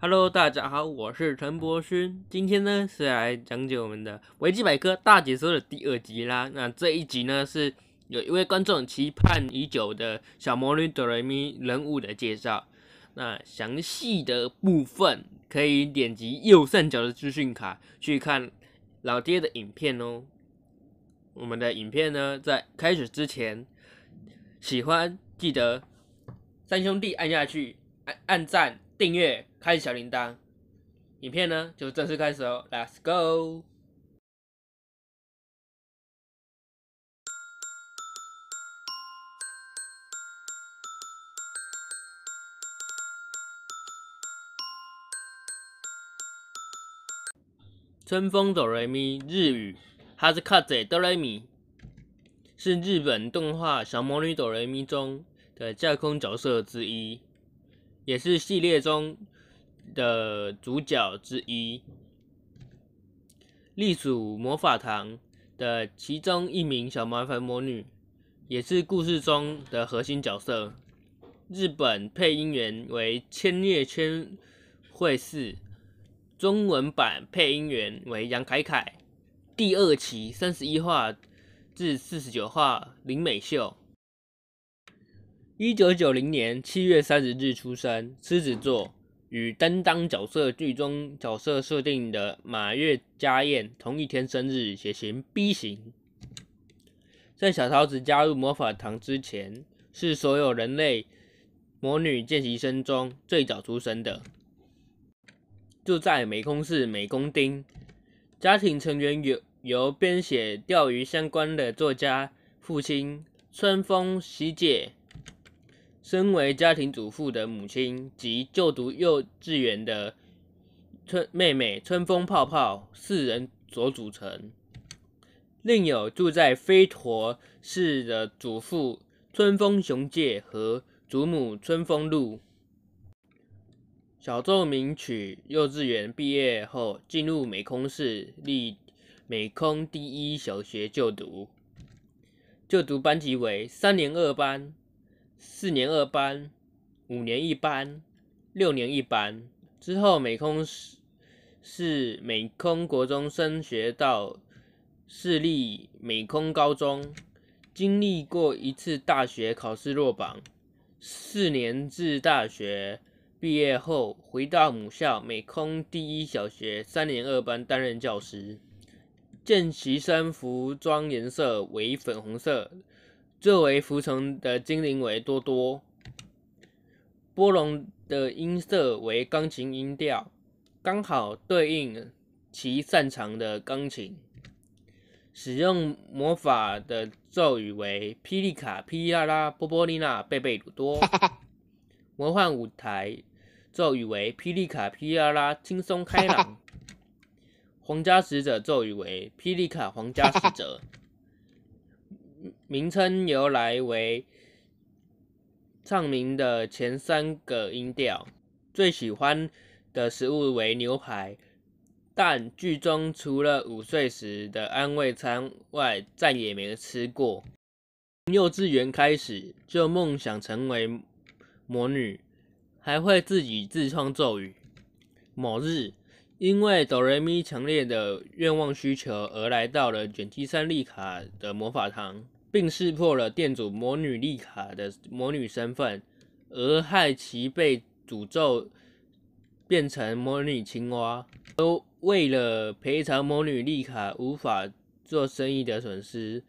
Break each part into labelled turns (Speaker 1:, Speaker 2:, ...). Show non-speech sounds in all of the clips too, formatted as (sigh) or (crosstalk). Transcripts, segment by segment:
Speaker 1: Hello，大家好，我是陈柏勋，今天呢是来讲解我们的维基百科大解说的第二集啦。那这一集呢是有一位观众期盼已久的小魔女哆啦咪人物的介绍。那详细的部分可以点击右上角的资讯卡去看老爹的影片哦。我们的影片呢在开始之前，喜欢记得三兄弟按下去按按赞。订阅，开启小铃铛。影片呢，就正式开始哦 l e t s go。春风哆瑞咪，日语哈斯卡多哆瑞咪，是日本动画《小魔女哆瑞咪》中的架空角色之一。也是系列中的主角之一，隶属魔法堂的其中一名小麻烦魔女，也是故事中的核心角色。日本配音员为千叶千惠士，中文版配音员为杨凯凯。第二期三十一话至四十九话林美秀。一九九零年七月三十日出生，狮子座，与担当角色剧中角色设定的马月家宴同一天生日，血型 B 型。在小桃子加入魔法堂之前，是所有人类魔女见习生中最早出生的。住在美空市美工町。家庭成员由编写钓鱼相关的作家父亲春风喜姐。身为家庭主妇的母亲及就读幼稚园的春妹妹春风泡泡四人所组成。另有住在飞陀市的祖父春风雄介和祖母春风露。小奏鸣曲幼稚园毕业后进入美空市立美空第一小学就读，就读班级为三年二班。四年二班，五年一班，六年一班之后，美空是是美空国中升学到市立美空高中，经历过一次大学考试落榜，四年制大学毕业后回到母校美空第一小学三年二班担任教师，见习生服装颜色为粉红色。作为服从的精灵为多多，波隆的音色为钢琴音调，刚好对应其擅长的钢琴。使用魔法的咒语为“霹雳卡霹啦啦波波丽娜贝贝鲁多 (laughs) ”。魔幻舞台咒语为“霹雳卡霹啦啦”，轻松开朗。(laughs) 皇家使者咒语为“霹雳卡皇家使者 (laughs) ”。名称由来为唱名的前三个音调。最喜欢的食物为牛排，但剧中除了午睡时的安慰餐外，再也没吃过。幼稚园开始就梦想成为魔女，还会自己自创咒语。某日，因为哆瑞咪强烈的愿望需求而来到了卷七三丽卡的魔法堂。并识破了店主魔女丽卡的魔女身份，而害其被诅咒变成魔女青蛙。都为了赔偿魔女丽卡无法做生意的损失，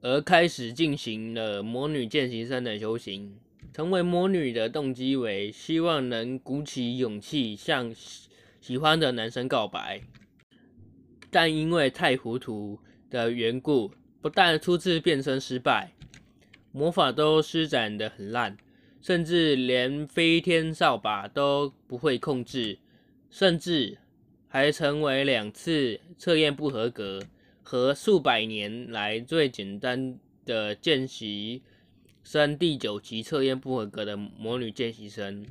Speaker 1: 而开始进行了魔女见习生的修行。成为魔女的动机为希望能鼓起勇气向喜欢的男生告白，但因为太糊涂的缘故。不但初次变身失败，魔法都施展的很烂，甚至连飞天扫把都不会控制，甚至还成为两次测验不合格和数百年来最简单的见习生第九级测验不合格的魔女见习生。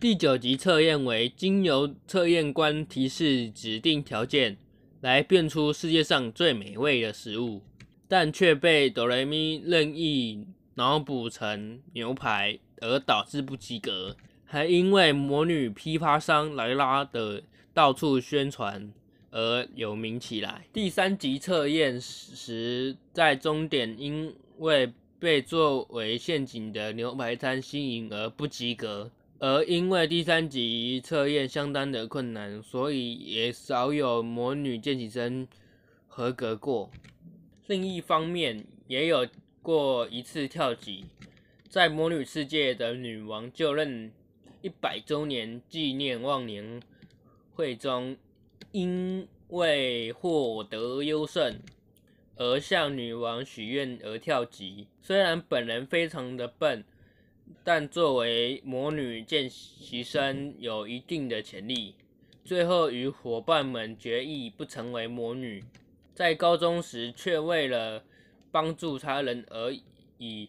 Speaker 1: 第九级测验为经由测验官提示指定条件来变出世界上最美味的食物。但却被哆来咪任意脑补成牛排，而导致不及格，还因为魔女批发商莱拉的到处宣传而有名起来。第三集测验时，在终点因为被作为陷阱的牛排餐吸引而不及格，而因为第三集测验相当的困难，所以也少有魔女见习生合格过。另一方面，也有过一次跳级，在魔女世界的女王就任一百周年纪念万年会中，因为获得优胜而向女王许愿而跳级。虽然本人非常的笨，但作为魔女见习生有一定的潜力。最后与伙伴们决议不成为魔女。在高中时，却为了帮助他人而以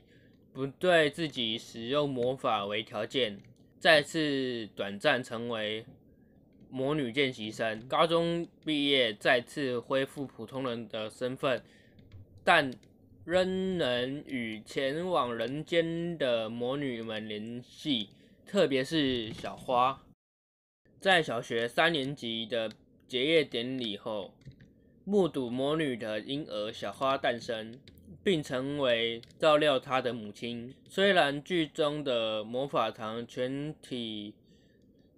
Speaker 1: 不对自己使用魔法为条件，再次短暂成为魔女见习生。高中毕业，再次恢复普通人的身份，但仍能与前往人间的魔女们联系，特别是小花。在小学三年级的结业典礼后。目睹魔女的婴儿小花诞生，并成为照料她的母亲。虽然剧中的魔法堂全体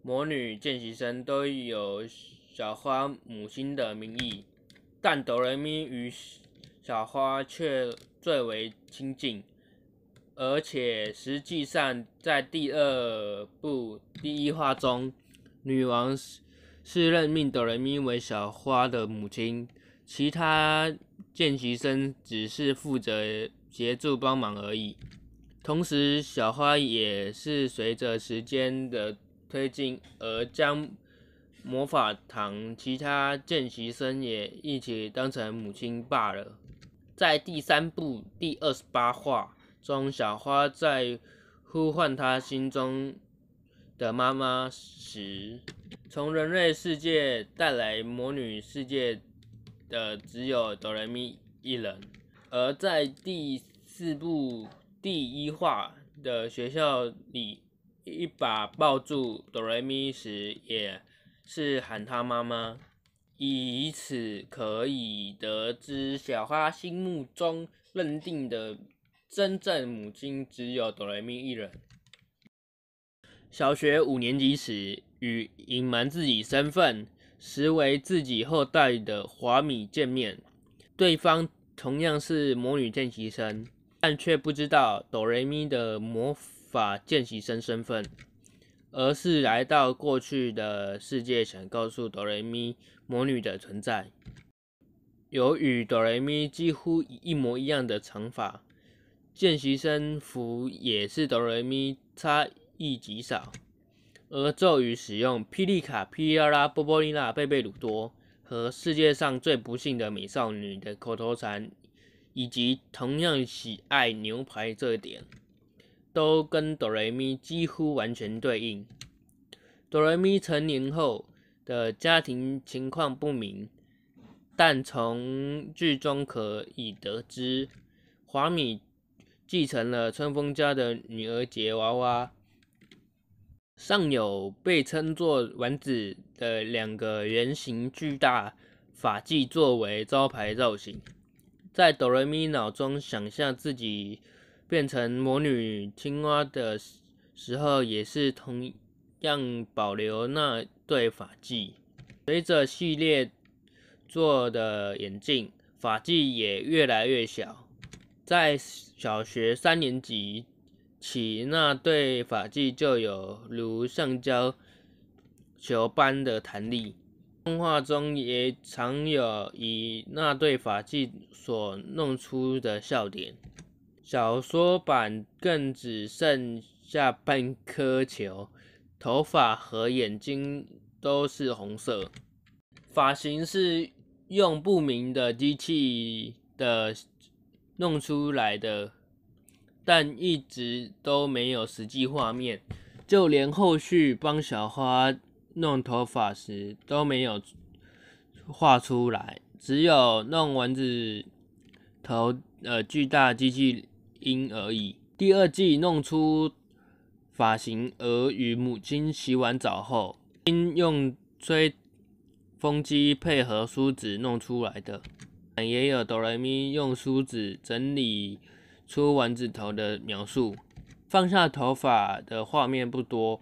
Speaker 1: 魔女见习生都有小花母亲的名义，但哆来咪与小花却最为亲近。而且实际上，在第二部第一话中，女王是任命哆来咪为小花的母亲。其他见习生只是负责协助帮忙而已。同时，小花也是随着时间的推进而将魔法堂其他见习生也一起当成母亲罢了。在第三部第二十八话中，小花在呼唤她心中的妈妈时，从人类世界带来魔女世界。的只有哆来咪一人，而在第四部第一话的学校里，一把抱住哆来咪时，也是喊他妈妈，以此可以得知小花心目中认定的真正母亲只有哆来咪一人。小学五年级时，与隐瞒自己身份。实为自己后代的华米见面，对方同样是魔女见习生，但却不知道哆雷咪的魔法见习生身份，而是来到过去的世界，想告诉哆雷咪魔女的存在。有与哆雷咪几乎一模一样的长发，见习生服也是哆雷咪，差异极少。而咒语使用“霹雳卡、霹雳拉、波波利纳贝贝鲁多”和“世界上最不幸的美少女”的口头禅，以及同样喜爱牛排这一点，都跟哆来咪几乎完全对应。哆来咪成年后的家庭情况不明，但从剧中可以得知，华米继承了春风家的女儿杰娃娃。上有被称作丸子的两个圆形巨大发髻作为招牌造型，在哆啦咪脑中想象自己变成魔女青蛙的时候，也是同样保留那对发髻。随着系列做的演进，发髻也越来越小。在小学三年级。起那对发髻就有如橡胶球般的弹力，动画中也常有以那对发髻所弄出的笑点。小说版更只剩下半颗球，头发和眼睛都是红色，发型是用不明的机器的弄出来的。但一直都没有实际画面，就连后续帮小花弄头发时都没有画出来，只有弄丸子头呃巨大机器音而已。第二季弄出发型，而与母亲洗完澡后，因用吹风机配合梳子弄出来的，也有哆来咪用梳子整理。出丸子头的描述，放下头发的画面不多，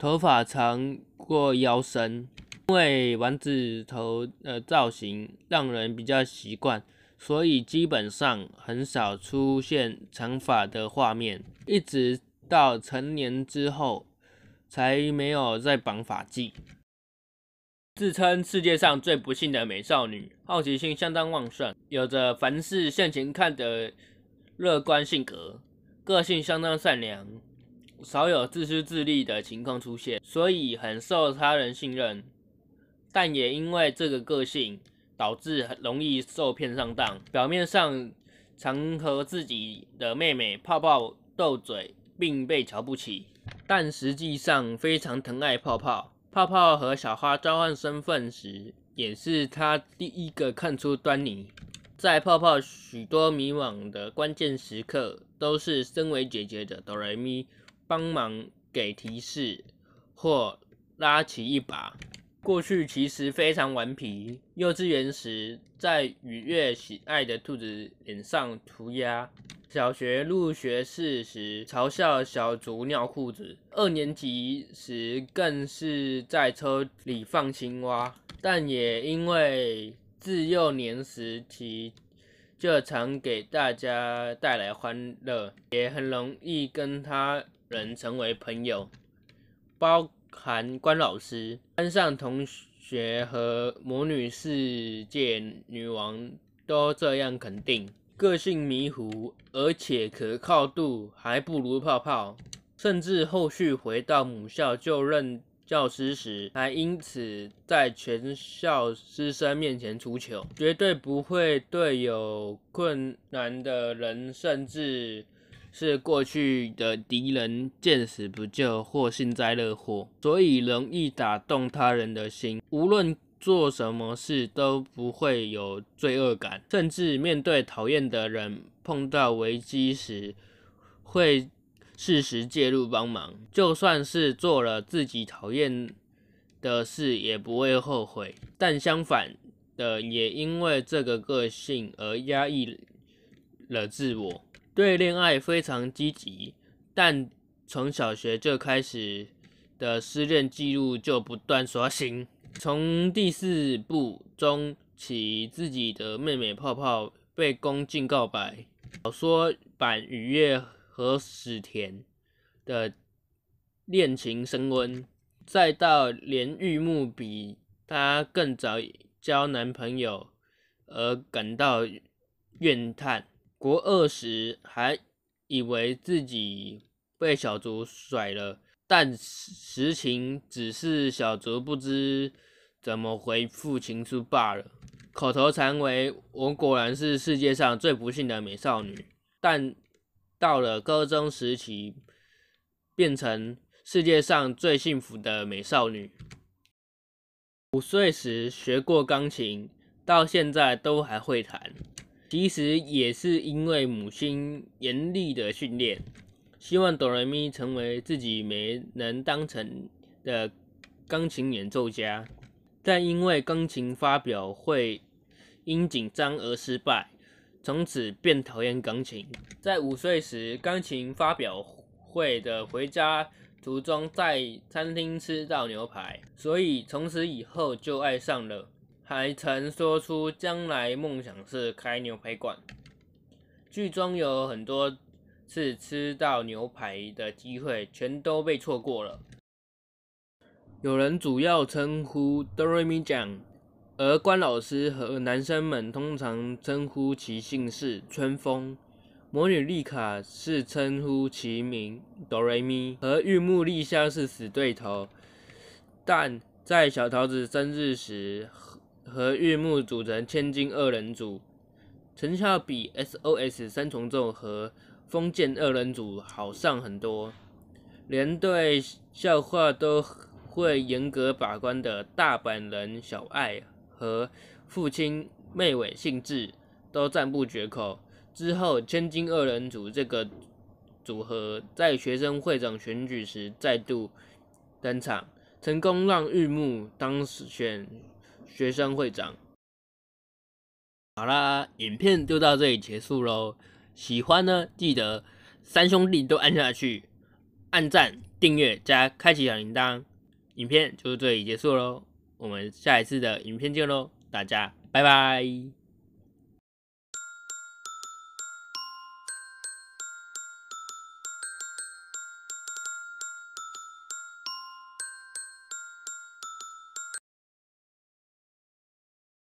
Speaker 1: 头发长过腰身，因为丸子头的造型让人比较习惯，所以基本上很少出现长发的画面，一直到成年之后才没有再绑发髻。自称世界上最不幸的美少女，好奇心相当旺盛，有着凡事向前看的。乐观性格，个性相当善良，少有自私自利的情况出现，所以很受他人信任。但也因为这个个性，导致很容易受骗上当。表面上常和自己的妹妹泡泡斗嘴，并被瞧不起，但实际上非常疼爱泡泡。泡泡和小花交换身份时，也是他第一个看出端倪。在泡泡许多迷惘的关键时刻，都是身为姐姐的哆来咪帮忙给提示或拉起一把。过去其实非常顽皮，幼稚园时在雨月喜爱的兔子脸上涂鸦，小学入学试时嘲笑小竹尿裤子，二年级时更是在车里放青蛙，但也因为。自幼年时期就常给大家带来欢乐，也很容易跟他人成为朋友，包含关老师、班上同学和魔女世界女王都这样肯定。个性迷糊，而且可靠度还不如泡泡，甚至后续回到母校就认。教师时，还因此在全校师生面前出糗，绝对不会对有困难的人，甚至是过去的敌人见死不救或幸灾乐祸，所以容易打动他人的心。无论做什么事都不会有罪恶感，甚至面对讨厌的人，碰到危机时，会。适时介入帮忙，就算是做了自己讨厌的事，也不会后悔。但相反的，也因为这个个性而压抑了自我。对恋爱非常积极，但从小学就开始的失恋记录就不断刷新。从第四部中起，自己的妹妹泡泡被宫禁告白。小说版雨夜。和史田的恋情升温，再到连玉木比她更早交男朋友，而感到怨叹。国二时还以为自己被小竹甩了，但实情只是小竹不知怎么回复情书罢了。口头禅为“我果然是世界上最不幸的美少女”，但。到了高中时期，变成世界上最幸福的美少女。五岁时学过钢琴，到现在都还会弹。其实也是因为母亲严厉的训练，希望哆来咪成为自己没能当成的钢琴演奏家。但因为钢琴发表会因紧张而失败。从此便讨厌钢琴。在五岁时，钢琴发表会的回家途中，在餐厅吃到牛排，所以从此以后就爱上了。还曾说出将来梦想是开牛排馆。剧中有很多次吃到牛排的机会，全都被错过了。有人主要称呼哆来咪酱。而关老师和男生们通常称呼其姓氏“春风”，魔女丽卡是称呼其名哆瑞咪，和玉木丽香是死对头，但在小桃子生日时，和和玉木组成千金二人组，成效比 SOS 三重奏和封建二人组好上很多，连对笑话都会严格把关的大阪人小爱。和父亲妹尾幸治都赞不绝口。之后，千金二人组这个组合在学生会长选举时再度登场，成功让玉木当选学生会长。好啦，影片就到这里结束喽。喜欢呢，记得三兄弟都按下去，按赞、订阅加开启小铃铛。影片就到这里结束喽。我们下一次的影片见喽，大家拜拜。